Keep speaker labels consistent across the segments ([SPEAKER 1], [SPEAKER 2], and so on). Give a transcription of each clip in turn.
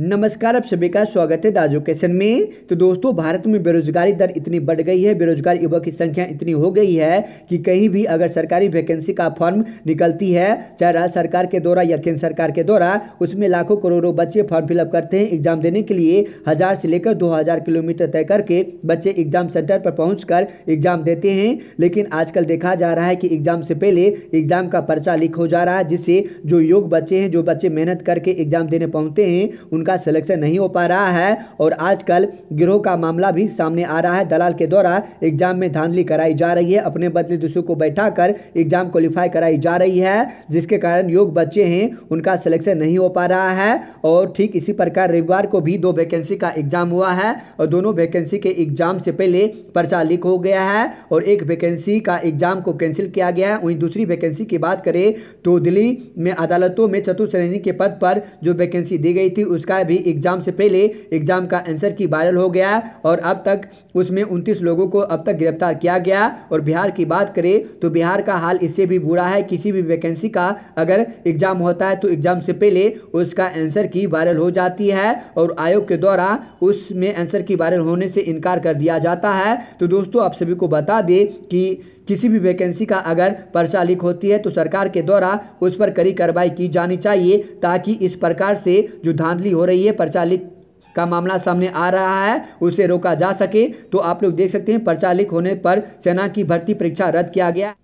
[SPEAKER 1] नमस्कार आप सभी का स्वागत है दाजो क्वेश्चन में तो दोस्तों भारत में बेरोजगारी दर इतनी बढ़ गई है बेरोजगार युवा की संख्या इतनी हो गई है कि कहीं भी अगर सरकारी वैकेंसी का फॉर्म निकलती है चाहे राज्य सरकार के द्वारा या केंद्र सरकार के द्वारा उसमें लाखों करोड़ों बच्चे फॉर्म फिलअप करते हैं एग्जाम देने के लिए हज़ार से लेकर दो किलोमीटर तय करके बच्चे एग्जाम सेंटर पर पहुँच एग्जाम देते हैं लेकिन आजकल देखा जा रहा है कि एग्जाम से पहले एग्जाम का पर्चा लीक हो जा रहा है जिससे जो योग बच्चे हैं जो बच्चे मेहनत करके एग्जाम देने पहुँचते हैं उनका सिलेक्शन नहीं हो पा रहा है और आजकल गिरोह का मामला भी सामने आ रहा है दलाल के द्वारा एग्जाम में धांधली कराई जा रही है अपने बदले दूसरों को बैठा कर एग्जाम क्वालिफाई कराई जा रही है जिसके कारण योग बच्चे हैं उनका सिलेक्शन नहीं हो पा रहा है और ठीक इसी प्रकार रविवार को भी दो वैकेंसी का एग्जाम हुआ है और दोनों वैकेंसी के एग्जाम से पहले पर्चा लीक हो गया है और एक वैकेंसी का एग्जाम को कैंसिल किया गया है वहीं दूसरी वैकेंसी की बात करें तो दिल्ली में अदालतों में चतुर्थ श्रेणी के पद पर जो वैकेंसी दी गई थी उसका का भी एग्ज़ाम से पहले एग्ज़ाम का आंसर की वायरल हो गया और अब तक उसमें उनतीस लोगों को अब तक गिरफ्तार किया गया और बिहार की बात करें तो बिहार का हाल इससे भी बुरा है किसी भी वैकेंसी का अगर एग्ज़ाम होता है तो एग्ज़ाम से पहले उसका आंसर की वायरल हो जाती है और आयोग के द्वारा उसमें आंसर की वायरल होने से इनकार कर दिया जाता है तो दोस्तों आप सभी को बता दें कि किसी भी वैकेंसी का अगर पर्चा लीक होती है तो सरकार के द्वारा उस पर कड़ी कार्रवाई की जानी चाहिए ताकि इस प्रकार से जो धांधली हो रही है पर्चा लीक का मामला सामने आ रहा है उसे रोका जा सके तो आप लोग देख सकते हैं पर्चा लीक होने पर सेना की भर्ती परीक्षा रद्द किया गया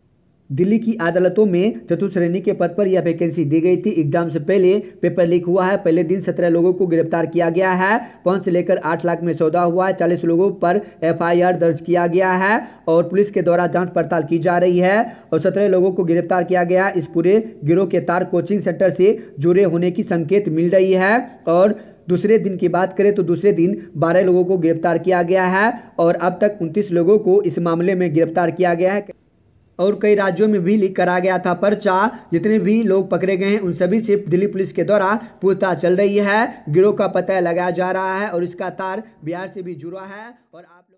[SPEAKER 1] दिल्ली की अदालतों में चतुर्थ श्रेणी के पद पर यह वैकेंसी दी गई थी एग्जाम से पहले पेपर लीक हुआ है पहले दिन सत्रह लोगों को गिरफ्तार किया गया है पाँच से लेकर आठ लाख में सौदा हुआ है चालीस लोगों पर एफआईआर दर्ज किया गया है और पुलिस के द्वारा जांच पड़ताल की जा रही है और सत्रह लोगों को गिरफ्तार किया गया इस पूरे गिरोह के तार कोचिंग सेंटर से जुड़े होने की संकेत मिल रही है और दूसरे दिन की बात करें तो दूसरे दिन 12 लोगों को गिरफ्तार किया गया है और अब तक 29 लोगों को इस मामले में गिरफ्तार किया गया है और कई राज्यों में भी लीक करा गया था पर्चा जितने भी लोग पकड़े गए हैं उन सभी से दिल्ली पुलिस के द्वारा पूछताछ चल रही है गिरोह का पता लगाया जा रहा है और इसका तार बिहार से भी जुड़ा है और आप